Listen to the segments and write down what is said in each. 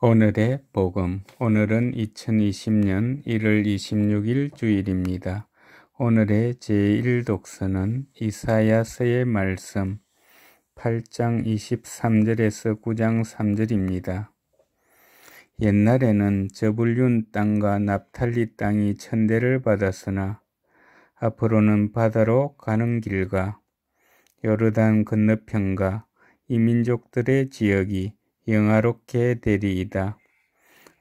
오늘의 복음. 오늘은 2020년 1월 26일 주일입니다. 오늘의 제1독서는 이사야서의 말씀 8장 23절에서 9장 3절입니다. 옛날에는 저불륜 땅과 납탈리 땅이 천대를 받았으나 앞으로는 바다로 가는 길과 요르단 건너편과 이민족들의 지역이 영화롭게 되리이다.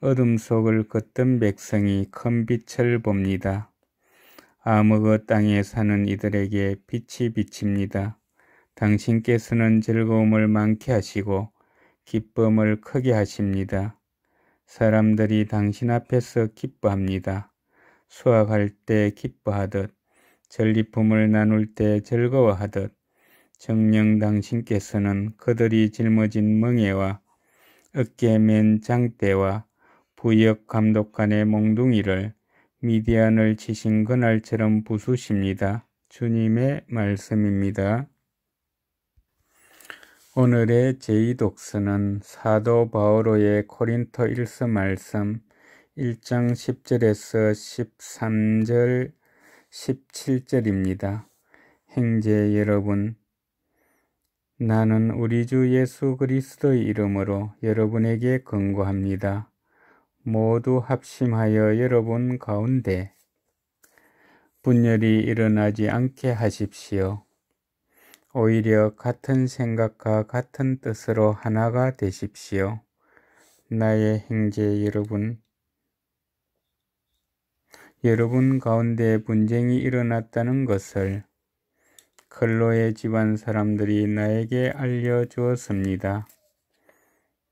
어둠 속을 걷던 백성이 큰 빛을 봅니다. 아무것 땅에 사는 이들에게 빛이 비칩니다. 당신께서는 즐거움을 많게 하시고 기쁨을 크게 하십니다. 사람들이 당신 앞에서 기뻐합니다. 수확할 때 기뻐하듯 전리품을 나눌 때 즐거워하듯 정령 당신께서는 그들이 짊어진 멍에와 어깨맨 장대와 부역 감독 관의 몽둥이를 미디안을 치신 그날처럼 부수십니다. 주님의 말씀입니다. 오늘의 제2독서는 사도 바오로의 코린토 1서 말씀 1장 10절에서 13절 17절입니다. 행제 여러분 나는 우리 주 예수 그리스도의 이름으로 여러분에게 권고합니다. 모두 합심하여 여러분 가운데 분열이 일어나지 않게 하십시오. 오히려 같은 생각과 같은 뜻으로 하나가 되십시오. 나의 행제 여러분, 여러분 가운데 분쟁이 일어났다는 것을 클로의 집안 사람들이 나에게 알려주었습니다.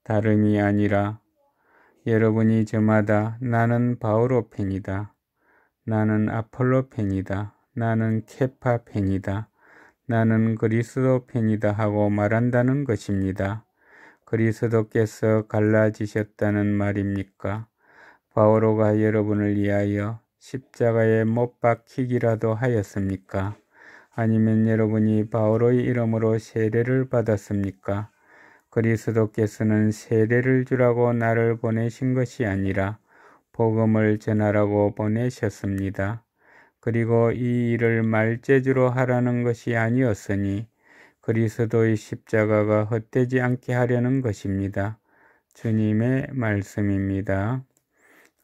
다름이 아니라 여러분이 저마다 나는 바오로 팬이다. 나는 아폴로 팬이다. 나는 케파 팬이다. 나는 그리스도 팬이다 하고 말한다는 것입니다. 그리스도께서 갈라지셨다는 말입니까? 바오로가 여러분을 위하여 십자가에 못 박히기라도 하였습니까? 아니면 여러분이 바울의 이름으로 세례를 받았습니까? 그리스도께서는 세례를 주라고 나를 보내신 것이 아니라 복음을 전하라고 보내셨습니다. 그리고 이 일을 말재주로 하라는 것이 아니었으니 그리스도의 십자가가 헛되지 않게 하려는 것입니다. 주님의 말씀입니다.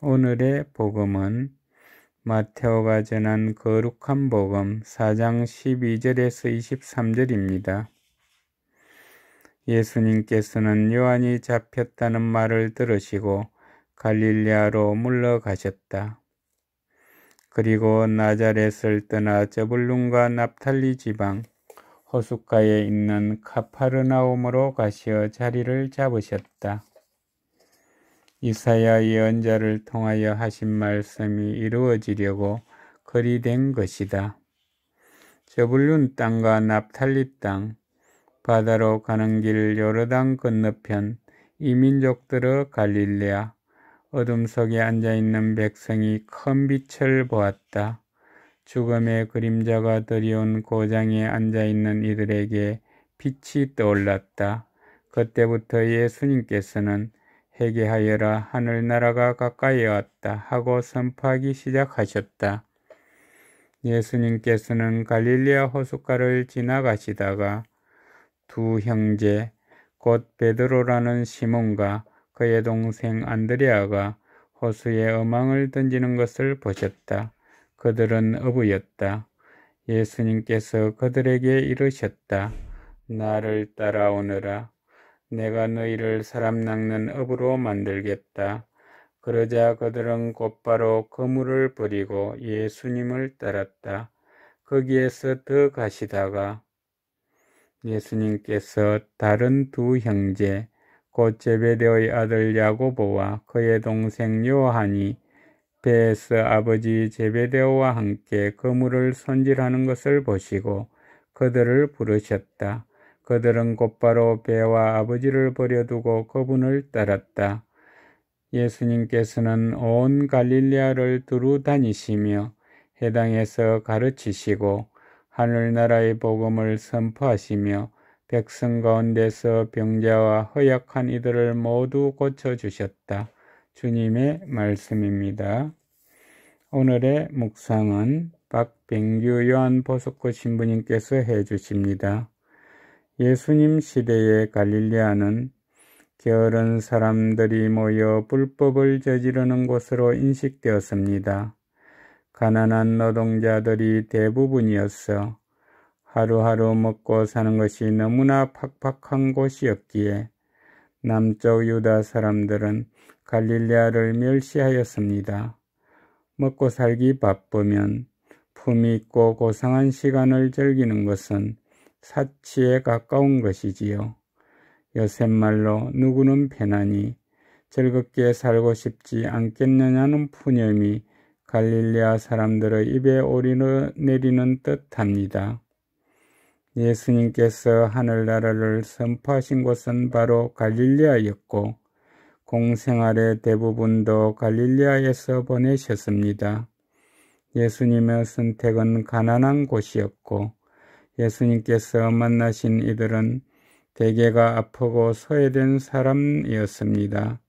오늘의 복음은 마테오가 전한 거룩한 복음 4장 12절에서 23절입니다. 예수님께서는 요한이 잡혔다는 말을 들으시고 갈릴리아로 물러가셨다. 그리고 나자렛을 떠나 저블룬과 납탈리 지방 호숫가에 있는 카파르나움으로 가시어 자리를 잡으셨다. 이사야 예언자를 통하여 하신 말씀이 이루어지려고 거리된 것이다. 저블룬 땅과 납탈리 땅, 바다로 가는 길 요르단 건너편 이 민족들의 갈릴레아 어둠 속에 앉아 있는 백성이 큰 빛을 보았다. 죽음의 그림자가 들여온 고장에 앉아 있는 이들에게 빛이 떠올랐다. 그때부터 예수님께서는 회개하여라 하늘나라가 가까이 왔다 하고 선포하기 시작하셨다. 예수님께서는 갈릴리아 호숫가를 지나가시다가 두 형제 곧 베드로라는 시몬과 그의 동생 안드레아가 호수에 어망을 던지는 것을 보셨다. 그들은 어부였다. 예수님께서 그들에게 이르셨다. 나를 따라오너라. 내가 너희를 사람 낚는 업으로 만들겠다. 그러자 그들은 곧바로 거물을 버리고 예수님을 따랐다. 거기에서 더 가시다가 예수님께서 다른 두 형제 곧제베대의 아들 야고보와 그의 동생 요한이 배에서 아버지 제베대와 함께 거물을 손질하는 것을 보시고 그들을 부르셨다. 그들은 곧바로 배와 아버지를 버려두고 그분을 따랐다. 예수님께서는 온 갈릴리아를 두루 다니시며 해당에서 가르치시고 하늘나라의 복음을 선포하시며 백성 가운데서 병자와 허약한 이들을 모두 고쳐주셨다. 주님의 말씀입니다. 오늘의 묵상은 박병규 요한 보석구 신부님께서 해주십니다. 예수님 시대의 갈릴리아는 게으른 사람들이 모여 불법을 저지르는 곳으로 인식되었습니다. 가난한 노동자들이 대부분이었어 하루하루 먹고 사는 것이 너무나 팍팍한 곳이었기에 남쪽 유다 사람들은 갈릴리아를 멸시하였습니다. 먹고 살기 바쁘면 품이 있고 고상한 시간을 즐기는 것은 사치에 가까운 것이지요. 요새 말로 누구는 편안히 즐겁게 살고 싶지 않겠느냐는 푸념이 갈릴리아 사람들의 입에 오리는 내리는 듯합니다. 예수님께서 하늘나라를 선포하신 곳은 바로 갈릴리아였고 공생활의 대부분도 갈릴리아에서 보내셨습니다. 예수님의 선택은 가난한 곳이었고 예수님께서 만나신 이들은 대개가 아프고 소외된 사람이었습니다.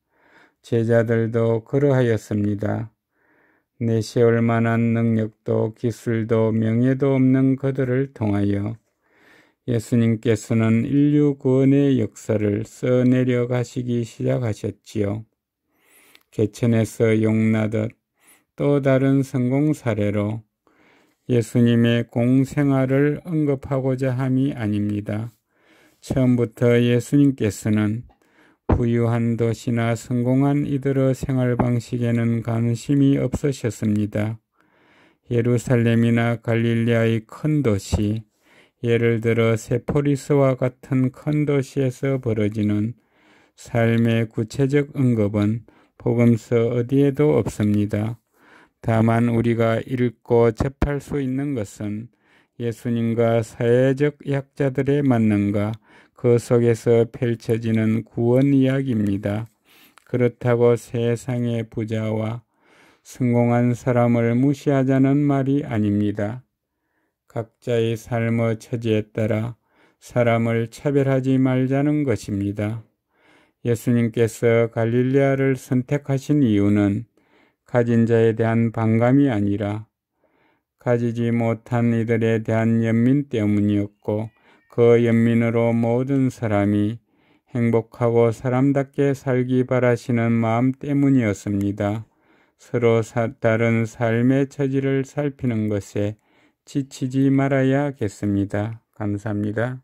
제자들도 그러하였습니다. 내세울 만한 능력도 기술도 명예도 없는 그들을 통하여 예수님께서는 인류 구원의 역사를 써내려 가시기 시작하셨지요. 개천에서 용나듯 또 다른 성공 사례로 예수님의 공생활을 언급하고자 함이 아닙니다. 처음부터 예수님께서는 부유한 도시나 성공한 이들의 생활 방식에는 관심이 없으셨습니다. 예루살렘이나 갈릴리아의 큰 도시, 예를 들어 세포리스와 같은 큰 도시에서 벌어지는 삶의 구체적 언급은 복음서 어디에도 없습니다. 다만 우리가 읽고 접할 수 있는 것은 예수님과 사회적 약자들의 만남과 그 속에서 펼쳐지는 구원 이야기입니다. 그렇다고 세상의 부자와 성공한 사람을 무시하자는 말이 아닙니다. 각자의 삶의 처지에 따라 사람을 차별하지 말자는 것입니다. 예수님께서 갈릴리아를 선택하신 이유는 가진 자에 대한 반감이 아니라 가지지 못한 이들에 대한 연민 때문이었고 그 연민으로 모든 사람이 행복하고 사람답게 살기 바라시는 마음 때문이었습니다. 서로 다른 삶의 처지를 살피는 것에 지치지 말아야겠습니다. 감사합니다.